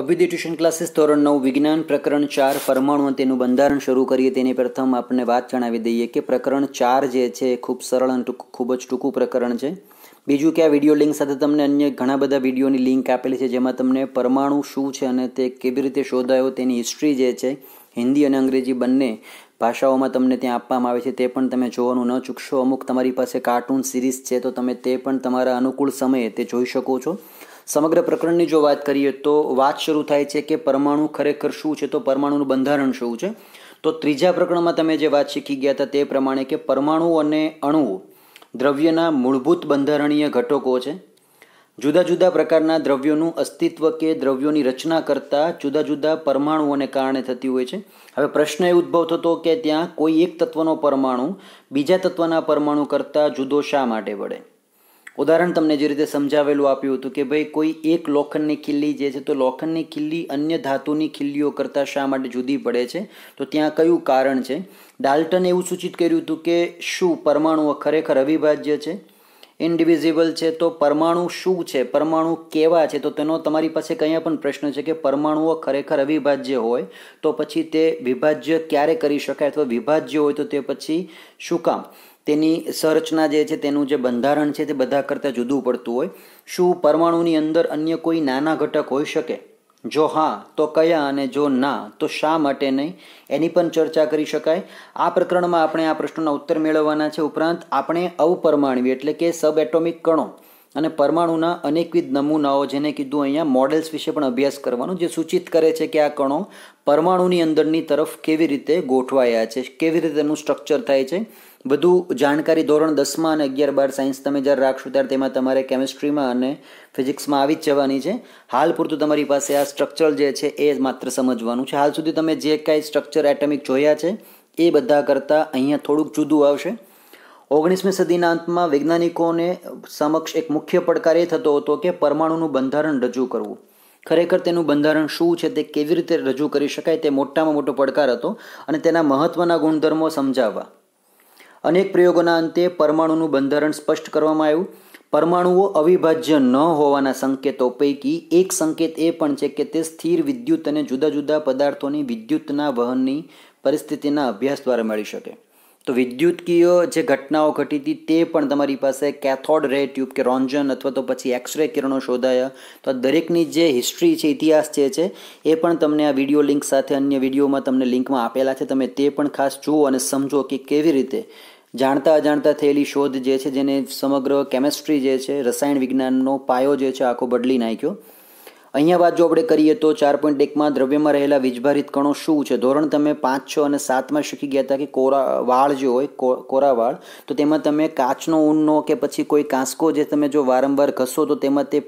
અભિદય tuition classes ધોરણ નવ વિજ્ઞાન પ્રકરણ ચાર પરમાણુ તેનું બંધારણ શરૂ કરીએ તેની પ્રથમ આપણને વાત જણાવી દઈએ કે પ્રકરણ ચાર જે છે એ ખૂબ સરળ અને ખૂબ જ ટૂંકું પ્રકરણ છે બીજું કે આ વિડીયો લિંક સાથે તમને અન્ય ઘણા બધા વિડીયોની લિંક આપેલી છે જેમાં તમને પરમાણુ શું છે અને તે કેવી રીતે શોધાયો તેની હિસ્ટ્રી જે છે હિન્દી અને અંગ્રેજી બંને ભાષાઓમાં તમને ત્યાં આપવામાં આવે છે તે પણ તમે જોવાનું ન ચૂકશો અમુક તમારી પાસે કાર્ટૂન સિરીઝ છે તો તમે તે પણ તમારા અનુકૂળ સમયે તે જોઈ શકો છો સમગ્ર પ્રકરણની જો વાત કરીએ તો વાત શરૂ થાય છે કે પરમાણુ ખરેખર શું છે તો પરમાણુનું બંધારણ શું છે તો ત્રીજા પ્રકરણમાં તમે જે વાત શીખી ગયા હતા તે પ્રમાણે કે પરમાણુ અને અણુઓ દ્રવ્યના મૂળભૂત બંધારણીય ઘટકો છે જુદા જુદા પ્રકારના દ્રવ્યોનું અસ્તિત્વ કે દ્રવ્યોની રચના કરતા જુદા જુદા પરમાણુઓને કારણે થતી હોય છે હવે પ્રશ્ન એ ઉદ્ભવ થતો કે ત્યાં કોઈ એક તત્વનો પરમાણુ બીજા તત્વના પરમાણુ કરતાં જુદો શા માટે પડે ઉદાહરણ તમને જે રીતે સમજાવેલું આપ્યું હતું કે ભાઈ કોઈ એક લોખંડની ખીલ્લી જે છે તો લોખંડની ખીલ્લી અન્ય ધાતુની ખીલ્લીઓ કરતાં શા માટે જુદી પડે છે તો ત્યાં કયું કારણ છે ડાલ્ટન એવું સૂચિત કર્યું હતું કે શું પરમાણુઓ ખરેખર અવિભાજ્ય છે ઇન્ડિવિઝિબલ છે તો પરમાણુ શું છે પરમાણુ કેવા છે તો તેનો તમારી પાસે કંઈ પણ પ્રશ્ન છે કે પરમાણુઓ ખરેખર અવિભાજ્ય હોય તો પછી તે વિભાજ્ય ક્યારે કરી શકાય અથવા વિભાજ્ય હોય તો તે પછી શું કામ તેની સંરચના જે છે તેનું જે બંધારણ છે તે બધા કરતાં જુદું પડતું હોય શું પરમાણુની અંદર અન્ય કોઈ નાના ઘટક હોઈ શકે જો હા તો કયા અને જો ના તો શા માટે નહીં એની પણ ચર્ચા કરી શકાય આ પ્રકરણમાં આપણે આ પ્રશ્નોના ઉત્તર મેળવવાના છે ઉપરાંત આપણે અવપરમાણવી એટલે કે સબ એટોમિક કણો અને પરમાણુના અનેકવિધ નમૂનાઓ જેને કીધું અહીંયા મોડેલ્સ વિશે પણ અભ્યાસ કરવાનો જે સૂચિત કરે છે કે આ કણો પરમાણુની અંદરની તરફ કેવી રીતે ગોઠવાયા છે કેવી રીતે તેનું સ્ટ્રક્ચર થાય છે વધુ જાણકારી ધોરણ દસમાં અને અગિયાર બાર સાયન્સ તમે જ્યારે રાખશો ત્યારે તેમાં તમારે કેમિસ્ટ્રીમાં અને ફિઝિક્સમાં આવી જ જવાની છે હાલ પૂરતું તમારી પાસે આ સ્ટ્રક્ચર જે છે એ માત્ર સમજવાનું છે હાલ સુધી તમે જે કાંઈ સ્ટ્રક્ચર એટમિક જોયા છે એ બધા કરતાં અહીંયા થોડુંક જુદું આવશે ઓગણીસમી સદીના અંતમાં વૈજ્ઞાનિકોને સમક્ષ એક મુખ્ય પડકાર એ થતો હતો કે પરમાણુનું બંધારણ રજૂ કરવું ખરેખર તેનું બંધારણ શું છે તે કેવી રીતે રજૂ કરી શકાય તે મોટામાં મોટો પડકાર હતો અને તેના મહત્ત્વના ગુણધર્મો સમજાવવા અનેક પ્રયોગોના અંતે પરમાણુનું બંધારણ સ્પષ્ટ કરવામાં આવ્યું પરમાણુઓ અવિભાજ્ય ન હોવાના સંકેતો પૈકી એક સંકેત એ પણ છે કે તે સ્થિર વિદ્યુત અને જુદા જુદા પદાર્થોની વિદ્યુતના વહનની પરિસ્થિતિના અભ્યાસ દ્વારા મળી શકે તો વિદ્યુતકીય જે ઘટનાઓ ઘટી હતી તે પણ તમારી પાસે કેથોડ રે ટ્યુબ કે રોન્જન અથવા તો પછી એક્સરે કિરણો શોધાયા તો આ દરેકની જે હિસ્ટ્રી છે ઇતિહાસ જે છે એ પણ તમને આ વિડીયો લિંક સાથે અન્ય વિડીયોમાં તમને લિંકમાં આપેલા છે તમે તે પણ ખાસ જુઓ અને સમજો કે કેવી રીતે જાણતા અજાણતા થયેલી શોધ જે છે જેને સમગ્ર કેમેસ્ટ્રી જે છે રસાયણ વિજ્ઞાનનો પાયો જે છે આખો બદલી નાખ્યો અહીંયા વાત જો આપણે કરીએ તો ચાર પોઈન્ટ એકમાં દ્રવ્યમાં રહેલા વીજભારિત કણો શું છે ધોરણ તમે પાંચ છ અને સાતમાં શીખી ગયા હતા કે કોરા વાળ જે હોય કોરા વાળ તો તેમાં તમે કાચનો ઊનનો કે પછી કોઈ કાંસકો જે તમે જો વારંવાર ઘસો તો તેમાં તે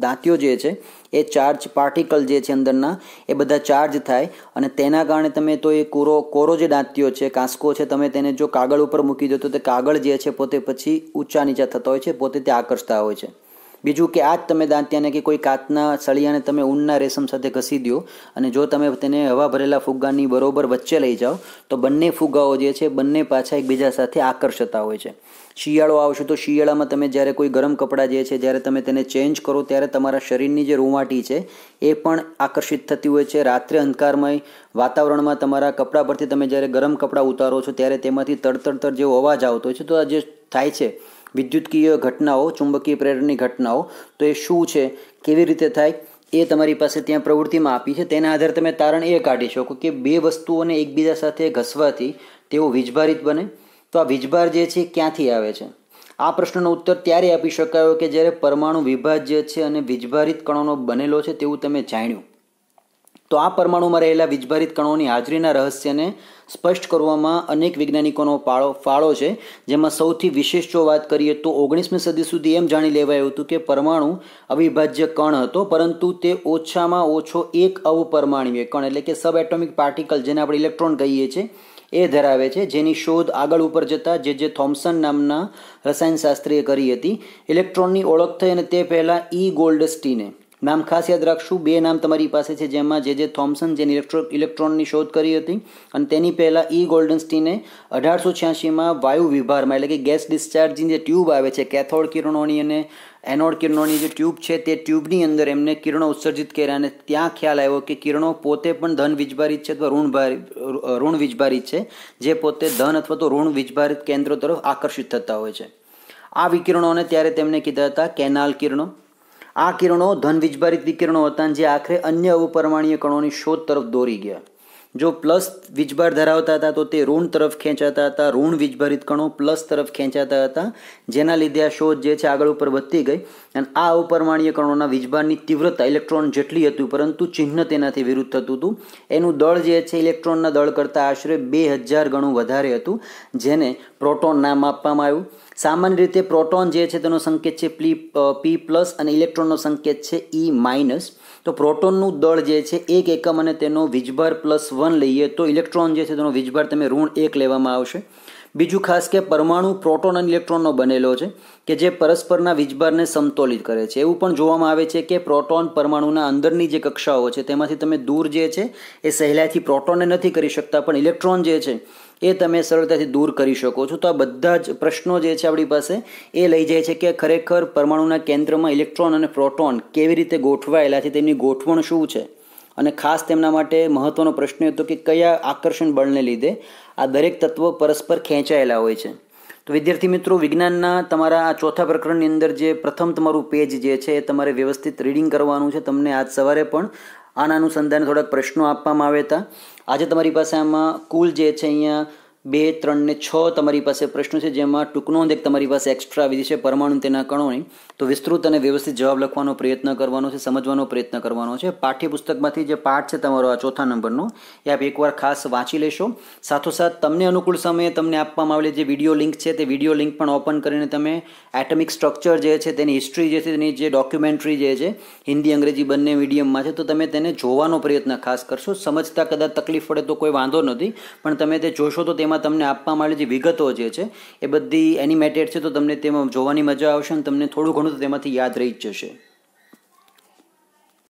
દાંતીઓ જે છે એ ચાર્જ પાર્ટિકલ જે છે અંદરના એ બધા ચાર્જ થાય અને તેના કારણે તમે તો એ કોરો કોરો જે દાંતિયો છે કાંસકો છે તમે તેને જો કાગળ ઉપર મૂકી દો તો તે કાગળ જે છે પોતે પછી ઊંચા નીચા થતા હોય છે પોતે તે આકર્ષતા હોય છે બીજું કે આ જ તમે દાંતિયાને કે કોઈ કાચના સળિયાને તમે ઊનના રેશમ સાથે ઘસી દો અને જો તમે તેને હવા ભરેલા ફુગ્ગાની બરોબર વચ્ચે લઈ જાઓ તો બંને ફુગ્ગાઓ જે છે બંને પાછા એકબીજા સાથે આકર્ષતા હોય છે શિયાળો આવશે તો શિયાળામાં તમે જ્યારે કોઈ ગરમ કપડાં જે છે જ્યારે તમે તેને ચેન્જ કરો ત્યારે તમારા શરીરની જે રૂંવાટી છે એ પણ આકર્ષિત થતી હોય છે રાત્રે અંધકારમય વાતાવરણમાં તમારા કપડાં પરથી તમે જ્યારે ગરમ કપડાં ઉતારો છો ત્યારે તેમાંથી તડતડતર જેવો અવાજ આવતો હોય છે તો આ જે થાય છે વિદ્યુતકીય ઘટનાઓ ચુંબકીય પ્રેરણની ઘટનાઓ તો એ શું છે કેવી રીતે થાય એ તમારી પાસે ત્યાં પ્રવૃત્તિમાં આપી છે તેના આધારે તમે તારણ એ કાઢી શકો કે બે વસ્તુઓને એકબીજા સાથે ઘસવાથી તેઓ વીજભારિત બને તો આ વીજભાર જે છે ક્યાંથી આવે છે આ પ્રશ્નનો ઉત્તર ત્યારે આપી શકાયો કે જ્યારે પરમાણુ વિભાજ્ય છે અને વીજભારિત કણોનો બનેલો છે તેવું તમે જાણ્યું તો આ પરમાણુમાં રહેલા વીજભારિત કણોની હાજરીના રહસ્યને સ્પષ્ટ કરવામાં અનેક વૈજ્ઞાનિકોનો પાળો ફાળો છે જેમાં સૌથી વિશેષ જો વાત કરીએ તો ઓગણીસમી સદી સુધી એમ જાણી લેવાયું હતું કે પરમાણુ અવિભાજ્ય કણ હતો પરંતુ તે ઓછામાં ઓછો એક અવપરમાણ્વીય કણ એટલે કે સબ એટોમિક પાર્ટિકલ જેને આપણે ઇલેક્ટ્રોન કહીએ છીએ એ ધરાવે છે જેની શોધ આગળ ઉપર જતાં જે જે થોમ્સન નામના રસાયણશાસ્ત્રીએ કરી હતી ઇલેક્ટ્રોનની ઓળખ થઈ અને તે પહેલાં ઈ ગોલ્ડસ્ટીને નામ ખાસ યાદ રાખશું બે નામ તમારી પાસે છે જેમાં જે જે થોમ્સન જેને ઇલેક્ટ્રો ઇલેક્ટ્રોનની શોધ કરી હતી અને તેની પહેલાં ઈ ગોલ્ડન સ્ટીને અઢારસો છ્યાસીમાં વાયુ વિભારમાં એટલે કે ગેસ ડિસ્ચાર્જની જે ટ્યુબ આવે છે કેથોડ કિરણોની અને એનોડ કિરણોની જે ટ્યુબ છે તે ટ્યુબની અંદર એમને કિરણો ઉત્સર્જિત કર્યા અને ત્યાં ખ્યાલ આવ્યો કે કિરણો પોતે પણ ધન વીજભારિત છે અથવા ઋણ ઋણ વીજભારિત છે જે પોતે ધન અથવા તો ઋણ વીજભારિત કેન્દ્રો તરફ આકર્ષિત થતા હોય છે આ વિકિરણોને ત્યારે તેમણે કીધા હતા કેનાલ કિરણો આ કિરણો ધન વીજભારિત વિકિરણો હતા જે આખરે અન્ય અવપરમાણીય કણોની શોધ તરફ દોરી ગયા જો પ્લસ વીજભાર ધરાવતા હતા તો તે ઋણ તરફ ખેંચાતા હતા ઋણ વીજભારિત કણો પ્લસ તરફ ખેંચાતા હતા જેના લીધે આ શોધ જે છે આગળ ઉપર વધતી ગઈ અને આ અવપરમાણીય કણોના વીજભારની તીવ્રતા ઇલેક્ટ્રોન જેટલી હતી પરંતુ ચિહ્ન તેનાથી વિરુદ્ધ થતું હતું એનું દળ જે છે ઇલેક્ટ્રોનના દળ કરતાં આશરે બે હજાર ગણું વધારે હતું જેને પ્રોટોન નામ આપવામાં આવ્યું સામાન્ય રીતે પ્રોટોન જે છે તેનો સંકેત છે પ્લી પી પ્લસ અને ઇલેક્ટ્રોનનો સંકેત છે ઈ e માઇનસ તો પ્રોટોનનું દળ જે છે એક એકમ અને તેનો વીજભાર પ્લસ વન લઈએ તો ઇલેક્ટ્રોન જે છે તેનો વીજભાર તમે ઋણ એક લેવામાં આવશે બીજું ખાસ કે પરમાણુ પ્રોટોન અને ઇલેક્ટ્રોનનો બનેલો છે કે જે પરસ્પરના વીજભારને સમતોલિત કરે છે એવું પણ જોવામાં આવે છે કે પ્રોટોન પરમાણુના અંદરની જે કક્ષાઓ છે તેમાંથી તમે દૂર જે છે એ સહેલાઈથી પ્રોટોનને નથી કરી શકતા પણ ઇલેક્ટ્રોન જે છે એ તમે સરળતાથી દૂર કરી શકો છો તો આ બધા જ પ્રશ્નો જે છે આપણી પાસે એ લઈ જાય છે કે ખરેખર પરમાણુના કેન્દ્રમાં ઇલેક્ટ્રોન અને પ્રોટોન કેવી રીતે ગોઠવાયેલા છે તેમની ગોઠવણ શું છે અને ખાસ તેમના માટે મહત્ત્વનો પ્રશ્ન હતો કે કયા આકર્ષણ બળને લીધે આ દરેક તત્વો પરસ્પર ખેંચાયેલા હોય છે તો વિદ્યાર્થી મિત્રો વિજ્ઞાનના તમારા આ ચોથા પ્રકરણની અંદર જે પ્રથમ તમારું પેજ જે છે એ તમારે વ્યવસ્થિત રીડિંગ કરવાનું છે તમને આજ સવારે પણ આના અનુસંધાને થોડાક પ્રશ્નો આપવામાં આવ્યા હતા આજે તમારી પાસે આમાં કુલ જે છે અહીંયા બે ત્રણને છ તમારી પાસે પ્રશ્નો છે જેમાં ટૂંક નોંધ એક તમારી પાસે એક્સ્ટ્રા વિધિ છે પરમાણુ તેના કણોની તો વિસ્તૃત અને વ્યવસ્થિત જવાબ લખવાનો પ્રયત્ન કરવાનો છે સમજવાનો પ્રયત્ન કરવાનો છે પાઠ્યપુસ્તકમાંથી જે પાઠ છે તમારો આ ચોથા નંબરનો એ આપ એકવાર ખાસ વાંચી લેશો સાથોસાથ તમને અનુકૂળ સમયે તમને આપવામાં આવેલી જે વિડીયો લિંક છે તે વિડીયો લિંક પણ ઓપન કરીને તમે એટમિક સ્ટ્રક્ચર જે છે તેની હિસ્ટ્રી જે છે તેની જે ડોક્યુમેન્ટરી જે છે હિન્દી અંગ્રેજી બંને મીડિયમમાં છે તો તમે તેને જોવાનો પ્રયત્ન ખાસ કરશો સમજતા કદાચ તકલીફ પડે તો કોઈ વાંધો નથી પણ તમે તે જોશો તો તેમાં તેમાં તમને આપવામાં આવેલી જે વિગતો જે છે એ બધી એનિમેટેડ છે તો તમને તેમાં જોવાની મજા આવશે અને તમને થોડું ઘણું તેમાંથી યાદ રહી જ જશે